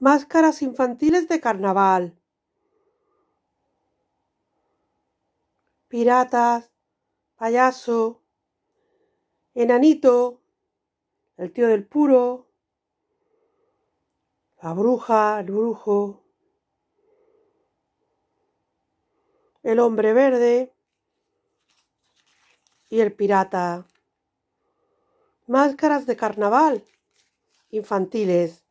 Máscaras infantiles de carnaval. Piratas, payaso, enanito, el tío del puro, la bruja, el brujo, el hombre verde y el pirata. Máscaras de carnaval infantiles.